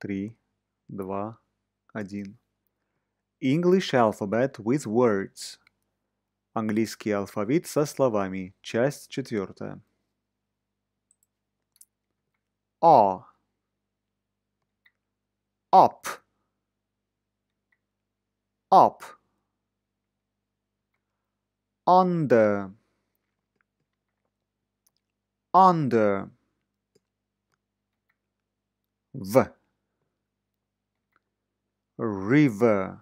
3, 2, 1. English Alphabet with Words. Английский алфавит со словами. Часть четвертая. А. Up. Up. Under. Under. В. river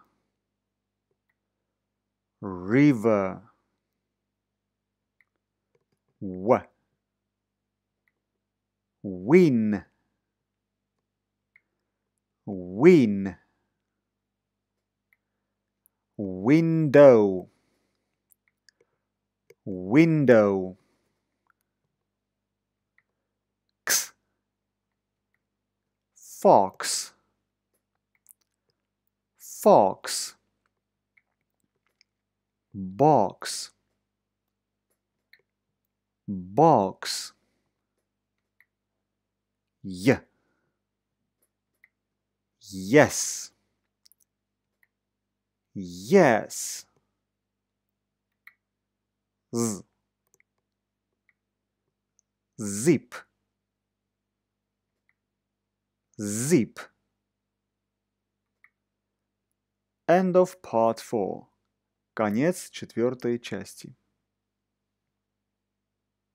river w win win window window x fox fox box box y yes yes z zip zip End of part 4. Конец четвертой части.